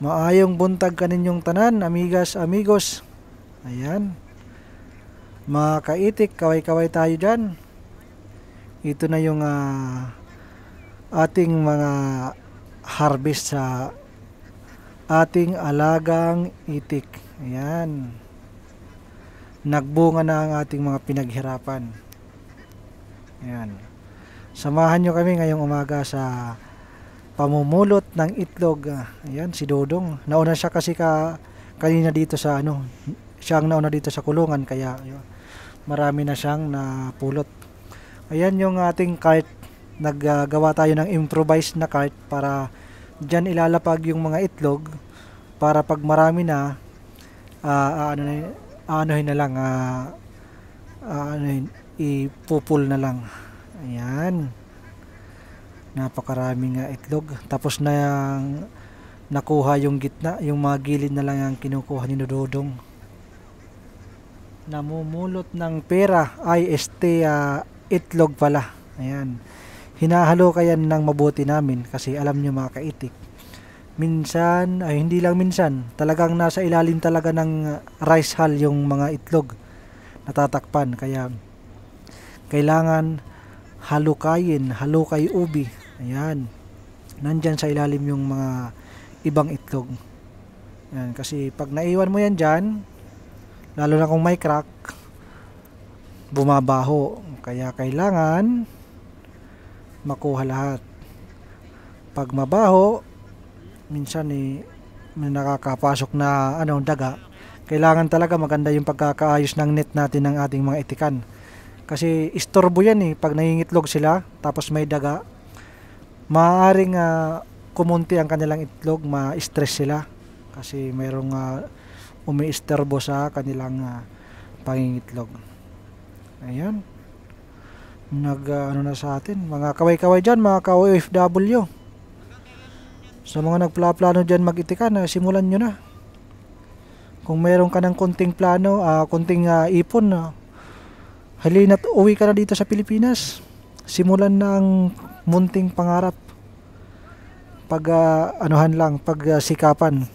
Maayong buntag kaninyong tanan, amigas, amigos. Ayan. Makaitik, kaway-kaway tayo dyan. Ito na yung uh, ating mga harvest sa ating alagang itik. Ayan. Nagbunga na ang ating mga pinaghirapan. Ayan. Samahan nyo kami ngayong umaga sa pamumulot ng itlog. Ayan, si Dodong. Nauna siya kasi ka, kanina dito sa ano, siya ang nauna dito sa kulungan kaya yun, marami na siyang napulot. Ayan yung ating cart. Naggawa tayo ng improvised na cart para dyan ilalapag yung mga itlog para pag marami na uh, ano na lang uh, ah, uh, anuhin, ipupul na lang. Ayan napakaraming uh, itlog tapos na yung nakuha yung gitna yung mga gilid na lang ang kinukuha ni Dodong namumulot ng pera ay este uh, itlog pala ayan hinahalo kayan ng mabuti namin kasi alam nyo mga kaitik minsan ay hindi lang minsan talagang nasa ilalim talaga ng rice hull yung mga itlog natatakpan kaya kailangan halukayin halukay ubi Ayan. Nandyan sa ilalim yung mga ibang itlog. Ayan. Kasi pag naiwan mo yan dyan, lalo na kung may crack, bumabaho. Kaya kailangan makuha lahat. Pag mabaho, minsan eh, may nakakapasok na ano, daga. Kailangan talaga maganda yung pagkakaayos ng net natin ng ating mga itikan. Kasi istorbo yan eh. Pag nangingitlog sila, tapos may daga, maaaring uh, kumunti ang kanilang itlog, ma-stress sila kasi mayroong uh, ah, umiisterbo sa kanilang uh, pangingitlog. Ayan. Nag uh, ano na sa atin, mga kaway-kaway diyan, mga kaway OFW. Sa mga nagplaplano diyan mag-itika na uh, simulan niyo na. Kung meron ka ng konting plano, uh, konting uh, ipon, uh, halina't uwi ka na dito sa Pilipinas simulan na ang munting pangarap pag uh, anuhan lang pag uh, sikapan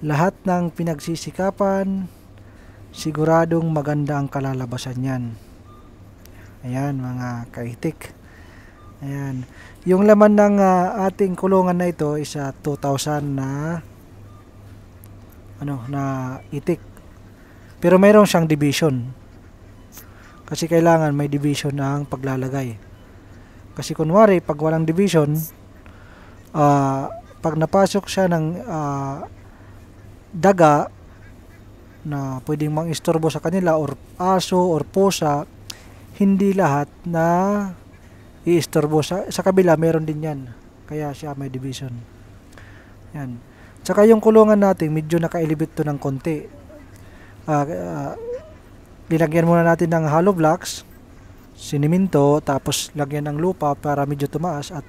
lahat ng pinagsisikapan siguradong maganda ang kalalabasan niyan ayan mga kaitik ayan yung laman ng uh, ating kulungan na ito is uh, 2000 na ano na itik pero mayroon siyang division kasi kailangan may division ang paglalagay. Kasi kunwari, pag walang division, uh, pag napasok siya ng uh, daga na pwedeng mangistorbo sa kanila or aso or pusa, hindi lahat na iistorbo sa, sa kabila meron din yan kaya siya may division yan tsaka yung kulungan natin medyo nakailibit to ng konti uh, uh, linagyan muna natin ng hollow blocks, siniminto, tapos lagyan ng lupa para medyo tumaas at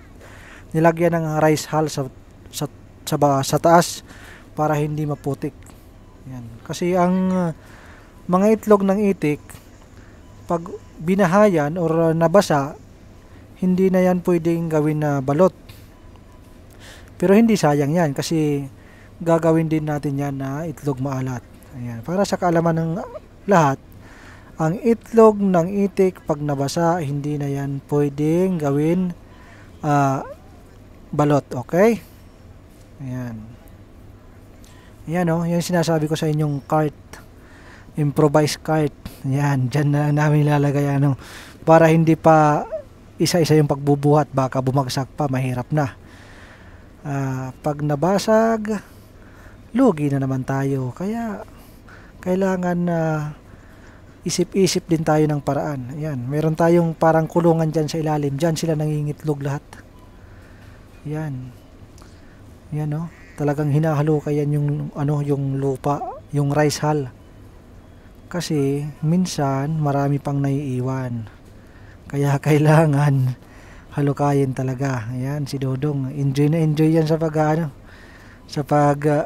nilagyan ng rice hull sa sa sa, sa taas para hindi maputik. Yan. Kasi ang uh, mga itlog ng itik pag binahayan or nabasa, hindi na yan pwedeng gawin na balot. Pero hindi sayang yan kasi gagawin din natin yan na itlog maalat. Ayan. Para sa kaalaman ng lahat, ang itlog ng itik pag nabasa, hindi na yan pwedeng gawin uh, balot, okay? Ayan. Ayan o, oh, yung sinasabi ko sa inyong cart. Improvised cart. Ayan, Diyan na namin ilalagay. ano, para hindi pa isa-isa yung pagbubuhat, baka bumagsak pa, mahirap na. Uh, pag nabasag, lugi na naman tayo. Kaya, kailangan na uh, isip-isip din tayo ng paraan. Ayan, meron tayong parang kulungan dyan sa ilalim. Dyan sila nangingitlog lahat. Ayan. Ayan no? Oh. Talagang hinahalo hinahalukayan yung, ano, yung lupa, yung rice hull. Kasi minsan marami pang naiiwan. Kaya kailangan halukayin talaga. Ayan, si Dodong. Enjoy na enjoy yan sa pag, ano, sa pag uh,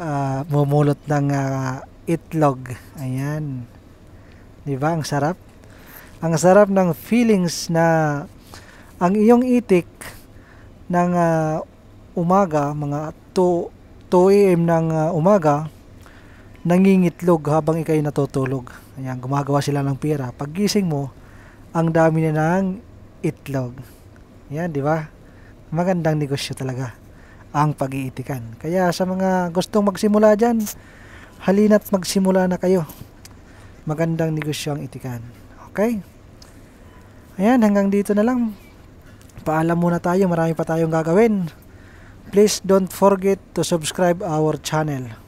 uh, mumulot ng uh, itlog. Ayan. Ayan Di ba? Ang sarap. Ang sarap ng feelings na ang iyong itik ng uh, umaga, mga 2, a.m. ng uh, umaga, nangingitlog habang ikay natutulog. Ayan, gumagawa sila ng pera. Paggising mo, ang dami na ng itlog. Yan, di ba? Magandang negosyo talaga ang pag-iitikan. Kaya sa mga gustong magsimula dyan, halina't magsimula na kayo magandang negosyong itikan. Okay? Ayan, hanggang dito na lang. Paalam muna tayo, marami pa tayong gagawin. Please don't forget to subscribe our channel.